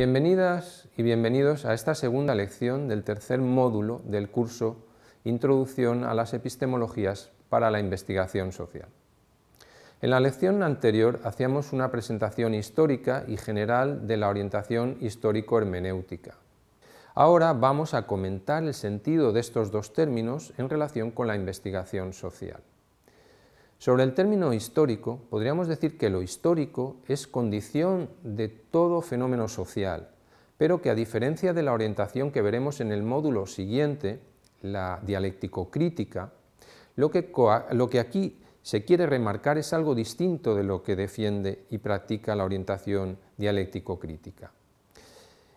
Bienvenidas y bienvenidos a esta segunda lección del tercer módulo del curso Introducción a las epistemologías para la investigación social. En la lección anterior hacíamos una presentación histórica y general de la orientación histórico-hermenéutica. Ahora vamos a comentar el sentido de estos dos términos en relación con la investigación social. Sobre el término histórico, podríamos decir que lo histórico es condición de todo fenómeno social, pero que a diferencia de la orientación que veremos en el módulo siguiente, la dialéctico-crítica, lo que, aquí se quiere remarcar es algo distinto de lo que defiende y practica la orientación dialéctico-crítica.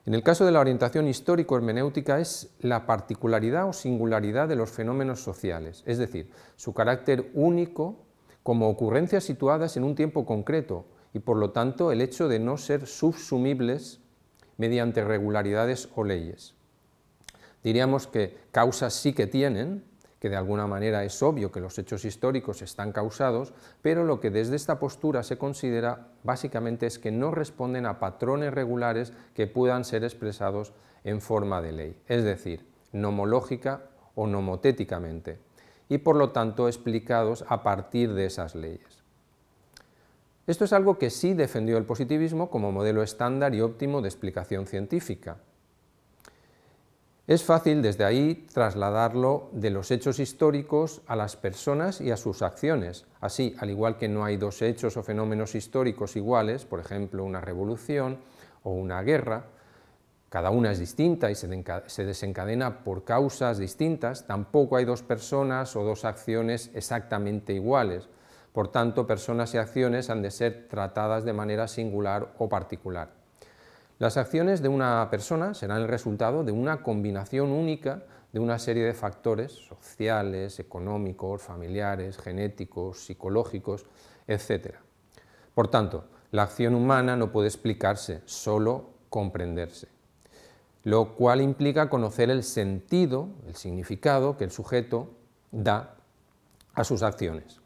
En el caso de la orientación histórico-hermenéutica es la particularidad o singularidad de los fenómenos sociales, es decir, su carácter único como ocurrencias situadas en un tiempo concreto y por lo tanto el hecho de no ser subsumibles mediante regularidades o leyes. Diríamos que causas sí que tienen, que de alguna manera es obvio que los hechos históricos están causados, pero lo que desde esta postura se considera básicamente es que no responden a patrones regulares que puedan ser expresados en forma de ley, es decir, nomológica o nomotéticamente y por lo tanto explicados a partir de esas leyes. Esto es algo que sí defendió el positivismo como modelo estándar y óptimo de explicación científica. Es fácil desde ahí trasladarlo de los hechos históricos a las personas y a sus acciones. Así, al igual que no hay dos hechos o fenómenos históricos iguales, por ejemplo una revolución o una guerra, cada una es distinta y se desencadena por causas distintas, tampoco hay dos personas o dos acciones exactamente iguales. Por tanto, personas y acciones han de ser tratadas de manera singular o particular. Las acciones de una persona serán el resultado de una combinación única de una serie de factores sociales, económicos, familiares, genéticos, psicológicos, etc. Por tanto, la acción humana no puede explicarse, solo comprenderse lo cual implica conocer el sentido, el significado que el sujeto da a sus acciones.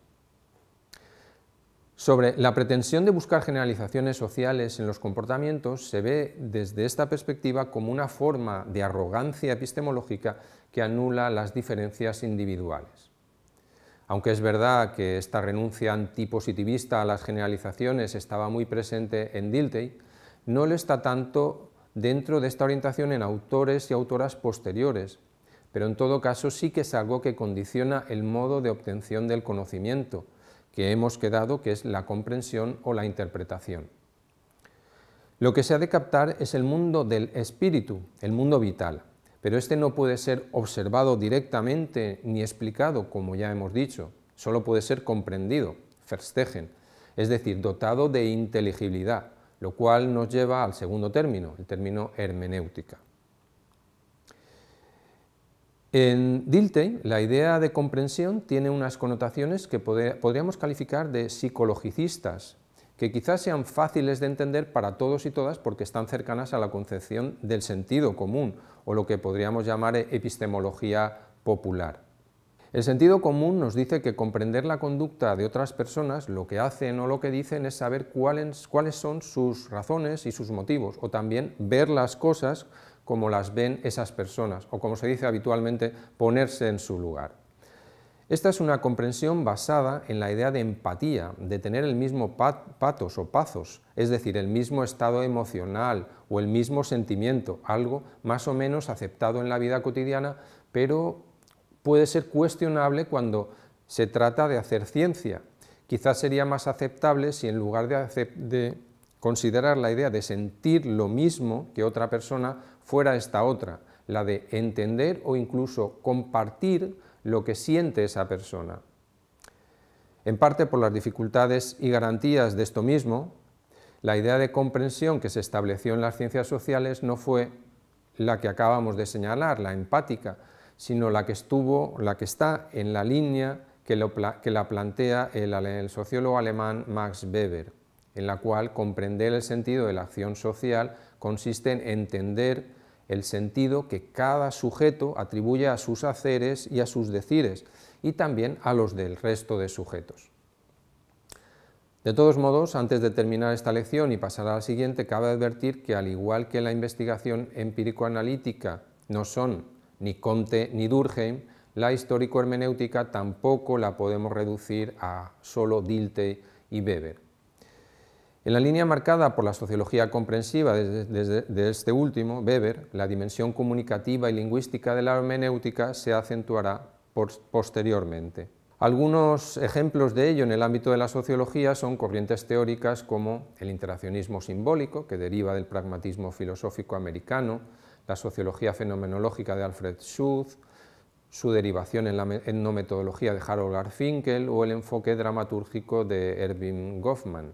Sobre la pretensión de buscar generalizaciones sociales en los comportamientos se ve desde esta perspectiva como una forma de arrogancia epistemológica que anula las diferencias individuales. Aunque es verdad que esta renuncia antipositivista a las generalizaciones estaba muy presente en Dilthey, no lo está tanto dentro de esta orientación en autores y autoras posteriores, pero en todo caso sí que es algo que condiciona el modo de obtención del conocimiento, que hemos quedado que es la comprensión o la interpretación. Lo que se ha de captar es el mundo del espíritu, el mundo vital, pero este no puede ser observado directamente ni explicado, como ya hemos dicho, solo puede ser comprendido, verstehen, es decir, dotado de inteligibilidad lo cual nos lleva al segundo término, el término hermenéutica. En Dilthey, la idea de comprensión tiene unas connotaciones que podríamos calificar de psicologicistas, que quizás sean fáciles de entender para todos y todas porque están cercanas a la concepción del sentido común, o lo que podríamos llamar epistemología popular. El sentido común nos dice que comprender la conducta de otras personas, lo que hacen o lo que dicen, es saber cuáles, son sus razones y sus motivos, o también ver las cosas como las ven esas personas, o como se dice habitualmente, ponerse en su lugar. Esta es una comprensión basada en la idea de empatía, de tener el mismo patos o pazos, es decir, el mismo estado emocional o el mismo sentimiento, algo más o menos aceptado en la vida cotidiana, pero puede ser cuestionable cuando se trata de hacer ciencia. Quizás sería más aceptable si en lugar de, de considerar la idea de sentir lo mismo que otra persona fuera esta otra, la de entender o incluso compartir lo que siente esa persona. En parte por las dificultades y garantías de esto mismo, la idea de comprensión que se estableció en las ciencias sociales no fue la que acabamos de señalar, la empática, sino la que estuvo, la que está en la línea que, la plantea el, sociólogo alemán Max Weber, en la cual comprender el sentido de la acción social consiste en entender el sentido que cada sujeto atribuye a sus haceres y a sus decires, y también a los del resto de sujetos. De todos modos, antes de terminar esta lección y pasar a la siguiente, cabe advertir que al igual que la investigación empírico-analítica no son ni Conte ni Durkheim, la histórico-hermenéutica tampoco la podemos reducir a solo Dilte y Weber. En la línea marcada por la sociología comprensiva de este último, Weber, la dimensión comunicativa y lingüística de la hermenéutica se acentuará posteriormente. Algunos ejemplos de ello en el ámbito de la sociología son corrientes teóricas como el interaccionismo simbólico, que deriva del pragmatismo filosófico americano, la sociología fenomenológica de Alfred Schutz, su derivación en la etnometodología de Harold Garfinkel o el enfoque dramatúrgico de Erwin Goffman.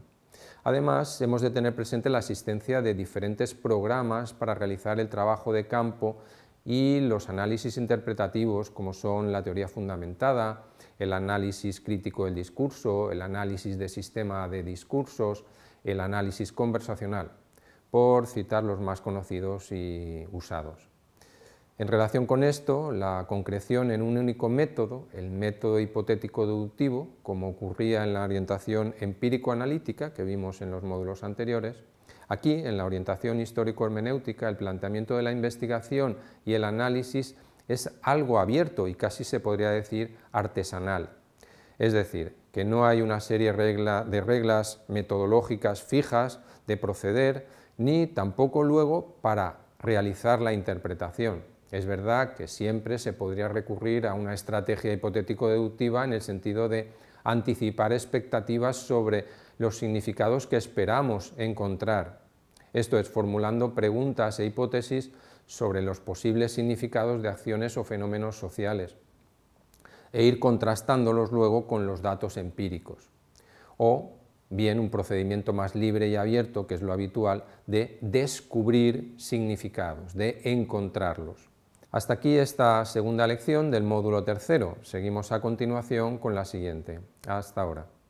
Además, hemos de tener presente la existencia de diferentes programas para realizar el trabajo de campo y los análisis interpretativos como son la teoría fundamentada, el análisis crítico del discurso, el análisis de sistema de discursos, el análisis conversacional por citar los más conocidos y usados. En relación con esto, la concreción en un único método, el método hipotético deductivo, como ocurría en la orientación empírico-analítica que vimos en los módulos anteriores, aquí en la orientación histórico-hermenéutica el planteamiento de la investigación y el análisis es algo abierto y casi se podría decir artesanal. Es decir, que no hay una serie de reglas metodológicas fijas de proceder, ni tampoco luego para realizar la interpretación. Es verdad que siempre se podría recurrir a una estrategia hipotético-deductiva en el sentido de anticipar expectativas sobre los significados que esperamos encontrar. Esto es, formulando preguntas e hipótesis sobre los posibles significados de acciones o fenómenos sociales e ir contrastándolos luego con los datos empíricos. O bien un procedimiento más libre y abierto, que es lo habitual, de descubrir significados, de encontrarlos. Hasta aquí esta segunda lección del módulo tercero. Seguimos a continuación con la siguiente. Hasta ahora.